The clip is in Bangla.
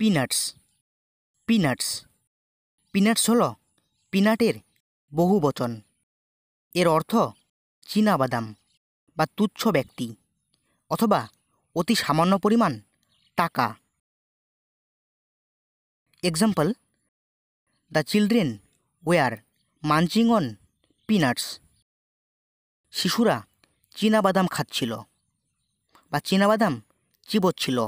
পিনাটস পিনাটস পিনাটস হল পিনাটের বহু বচন এর অর্থ বাদাম বা তুচ্ছ ব্যক্তি অথবা অতি সামান্য পরিমাণ টাকা example the children were munching on peanuts শিশুরা বাদাম খাচ্ছিল বা বাদাম চিবচ্ছিল